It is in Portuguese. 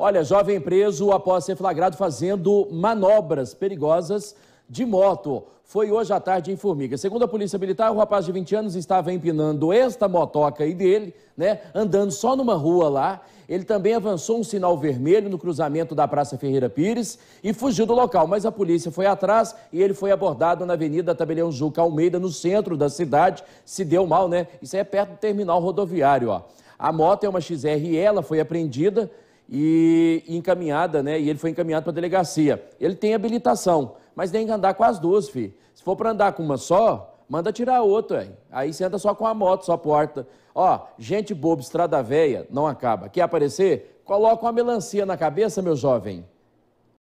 Olha, jovem preso após ser flagrado fazendo manobras perigosas de moto. Foi hoje à tarde em Formiga. Segundo a Polícia Militar, o rapaz de 20 anos estava empinando esta motoca e dele, né, andando só numa rua lá. Ele também avançou um sinal vermelho no cruzamento da Praça Ferreira Pires e fugiu do local, mas a polícia foi atrás e ele foi abordado na Avenida Tabelião Juca Almeida, no centro da cidade. Se deu mal, né? Isso é perto do terminal rodoviário, ó. A moto é uma XR e ela foi apreendida e encaminhada, né? E ele foi encaminhado para a delegacia. Ele tem habilitação, mas tem que andar com as duas, filho. Se for para andar com uma só, manda tirar a outra, hein? aí você anda só com a moto, só a porta. Ó, gente boba, estrada velha, não acaba. Quer aparecer? Coloca uma melancia na cabeça, meu jovem.